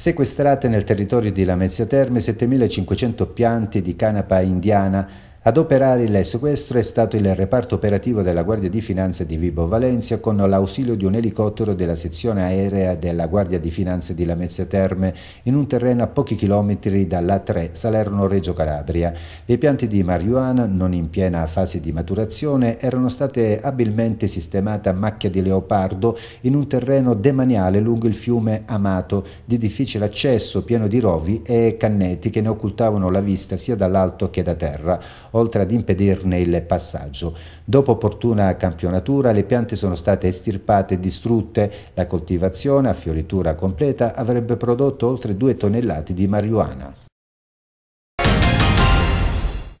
Sequestrate nel territorio di Lamezia Terme 7500 piante di canapa indiana ad operare il sequestro è stato il reparto operativo della Guardia di Finanza di Vibo Valencia con l'ausilio di un elicottero della sezione aerea della Guardia di Finanza di Lamezia Terme in un terreno a pochi chilometri dall'A3 Salerno-Reggio Calabria. Le piante di marijuana, non in piena fase di maturazione, erano state abilmente sistemate a macchia di leopardo in un terreno demaniale lungo il fiume Amato, di difficile accesso, pieno di rovi e cannetti che ne occultavano la vista sia dall'alto che da terra oltre ad impedirne il passaggio. Dopo opportuna campionatura le piante sono state estirpate e distrutte. La coltivazione a fioritura completa avrebbe prodotto oltre 2 tonnellate di marijuana.